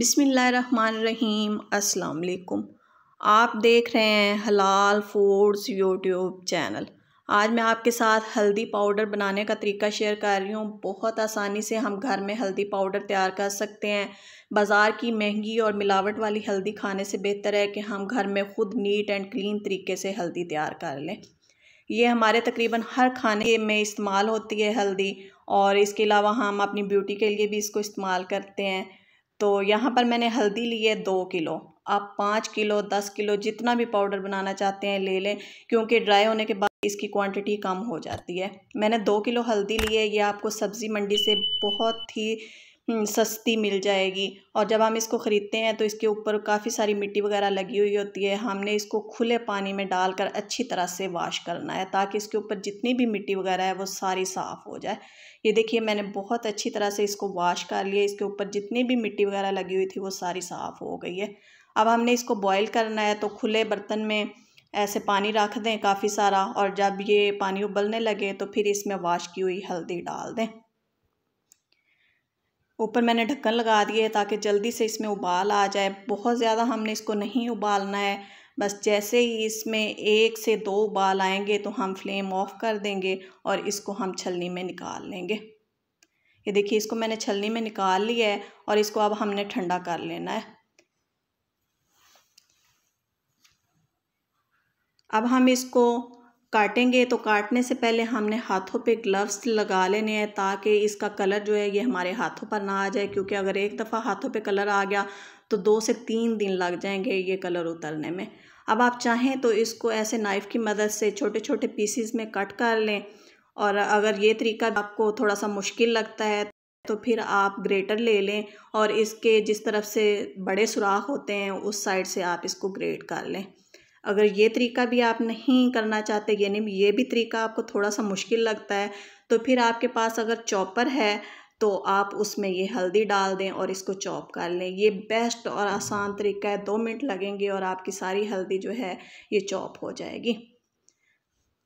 अस्सलाम वालेकुम आप देख रहे हैं हलाल फूड्स यूट्यूब चैनल आज मैं आपके साथ हल्दी पाउडर बनाने का तरीका शेयर कर रही हूँ बहुत आसानी से हम घर में हल्दी पाउडर तैयार कर सकते हैं बाज़ार की महंगी और मिलावट वाली हल्दी खाने से बेहतर है कि हम घर में ख़ुद नीट एंड क्लीन तरीके से हल्दी तैयार कर लें ये हमारे तकरीबन हर खाने में इस्तेमाल होती है हल्दी और इसके अलावा हम अपनी ब्यूटी के लिए भी इसको इस्तेमाल करते हैं तो यहाँ पर मैंने हल्दी ली है दो किलो आप पाँच किलो दस किलो जितना भी पाउडर बनाना चाहते हैं ले लें क्योंकि ड्राई होने के बाद इसकी क्वांटिटी कम हो जाती है मैंने दो किलो हल्दी ली है ये आपको सब्ज़ी मंडी से बहुत ही हम्म, सस्ती मिल जाएगी और जब हम इसको ख़रीदते हैं तो इसके ऊपर काफ़ी सारी मिट्टी वगैरह लगी हुई होती है हमने इसको खुले पानी में डालकर अच्छी तरह से वाश करना है ताकि इसके ऊपर जितनी भी मिट्टी वगैरह है वो सारी साफ़ हो जाए ये देखिए मैंने बहुत अच्छी तरह से इसको वाश कर लिया इसके ऊपर जितनी भी मिट्टी वगैरह लगी हुई थी वो सारी साफ़ हो गई है अब हमने इसको बॉयल करना है तो खुले बर्तन में ऐसे पानी रख दें काफ़ी सारा और जब ये पानी उबलने लगे तो फिर इसमें वाश की हुई हल्दी डाल दें ऊपर मैंने ढक्कन लगा दिए ताकि जल्दी से इसमें उबाल आ जाए बहुत ज़्यादा हमने इसको नहीं उबालना है बस जैसे ही इसमें एक से दो उबाल आएंगे तो हम फ्लेम ऑफ कर देंगे और इसको हम छलनी में निकाल लेंगे ये देखिए इसको मैंने छलनी में निकाल लिया है और इसको अब हमने ठंडा कर लेना है अब हम इसको काटेंगे तो काटने से पहले हमने हाथों पे ग्लव्स लगा लेने हैं ताकि इसका कलर जो है ये हमारे हाथों पर ना आ जाए क्योंकि अगर एक दफ़ा हाथों पे कलर आ गया तो दो से तीन दिन लग जाएंगे ये कलर उतरने में अब आप चाहें तो इसको ऐसे नाइफ़ की मदद से छोटे छोटे पीसीज में कट कर लें और अगर ये तरीका आपको थोड़ा सा मुश्किल लगता है तो फिर आप ग्रेटर ले लें और इसके जिस तरफ से बड़े सुराख होते हैं उस साइड से आप इसको ग्रेट कर लें अगर ये तरीका भी आप नहीं करना चाहते यानी ये भी तरीका आपको थोड़ा सा मुश्किल लगता है तो फिर आपके पास अगर चॉपर है तो आप उसमें ये हल्दी डाल दें और इसको चॉप कर लें ये बेस्ट और आसान तरीका है दो मिनट लगेंगे और आपकी सारी हल्दी जो है ये चॉप हो जाएगी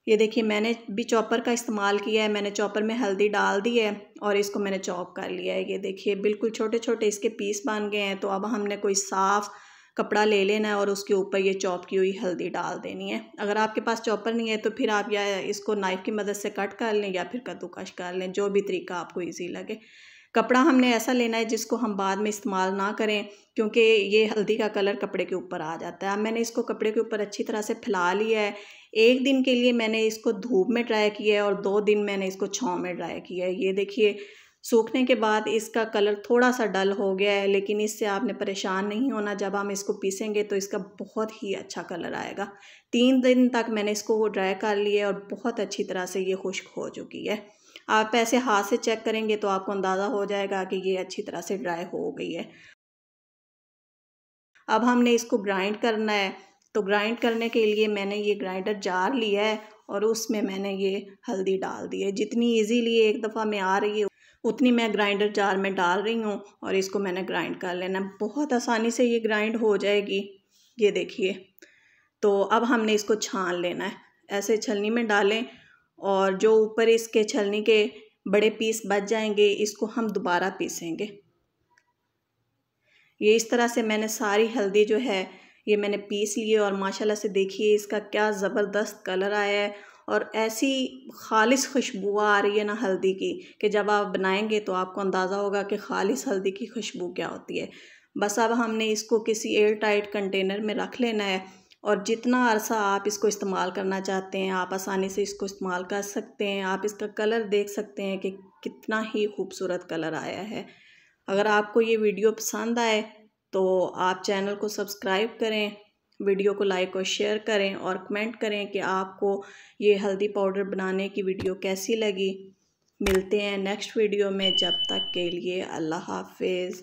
ये देखिए मैंने भी चॉपर का इस्तेमाल किया है मैंने चॉपर में हल्दी डाल दी है और इसको मैंने चॉप कर लिया है ये देखिए बिल्कुल छोटे छोटे इसके पीस बन गए हैं तो अब हमने कोई साफ़ कपड़ा ले लेना है और उसके ऊपर ये चॉप की हुई हल्दी डाल देनी है अगर आपके पास चॉपर नहीं है तो फिर आप या इसको नाइफ़ की मदद से कट कर लें या फिर कद्दूकश कर लें जो भी तरीका आपको ईजी लगे कपड़ा हमने ऐसा लेना है जिसको हम बाद में इस्तेमाल ना करें क्योंकि ये हल्दी का कलर कपड़े के ऊपर आ जाता है अब मैंने इसको कपड़े के ऊपर अच्छी तरह से फैला लिया है एक दिन के लिए मैंने इसको धूप में ड्राई किया है और दो दिन मैंने इसको छाँव में ड्राई किया है ये देखिए सूखने के बाद इसका कलर थोड़ा सा डल हो गया है लेकिन इससे आपने परेशान नहीं होना जब हम इसको पीसेंगे तो इसका बहुत ही अच्छा कलर आएगा तीन दिन तक मैंने इसको वो ड्राई कर लिया और बहुत अच्छी तरह से ये खुश्क हो चुकी है आप ऐसे हाथ से चेक करेंगे तो आपको अंदाज़ा हो जाएगा कि ये अच्छी तरह से ड्राई हो गई है अब हमने इसको ग्राइंड करना है तो ग्राइंड करने के लिए मैंने ये ग्राइंडर जार लिया है और उसमें मैंने ये हल्दी डाल दी है जितनी इजीली एक दफ़ा में आ रही है उतनी मैं ग्राइंडर जार में डाल रही हूँ और इसको मैंने ग्राइंड कर लेना बहुत आसानी से ये ग्राइंड हो जाएगी ये देखिए तो अब हमने इसको छान लेना है ऐसे छलनी में डालें और जो ऊपर इसके छलनी के बड़े पीस बच जाएंगे इसको हम दोबारा पीसेंगे ये इस तरह से मैंने सारी हल्दी जो है ये मैंने पीस लिए और माशाल्लाह से देखिए इसका क्या ज़बरदस्त कलर आया है और ऐसी खालिश खुशबू आ रही है ना हल्दी की कि जब आप बनाएंगे तो आपको अंदाज़ा होगा कि खालिश हल्दी की खुशबू क्या होती है बस अब हमने इसको किसी एयर टाइट कंटेनर में रख लेना है और जितना अरसा आप इसको इस्तेमाल करना चाहते हैं आप आसानी से इसको इस्तेमाल कर सकते हैं आप इसका कलर देख सकते हैं कि कितना ही खूबसूरत कलर आया है अगर आपको ये वीडियो पसंद आए तो आप चैनल को सब्सक्राइब करें वीडियो को लाइक और शेयर करें और कमेंट करें कि आपको ये हल्दी पाउडर बनाने की वीडियो कैसी लगी मिलते हैं नेक्स्ट वीडियो में जब तक के लिए अल्लाह हाफिज़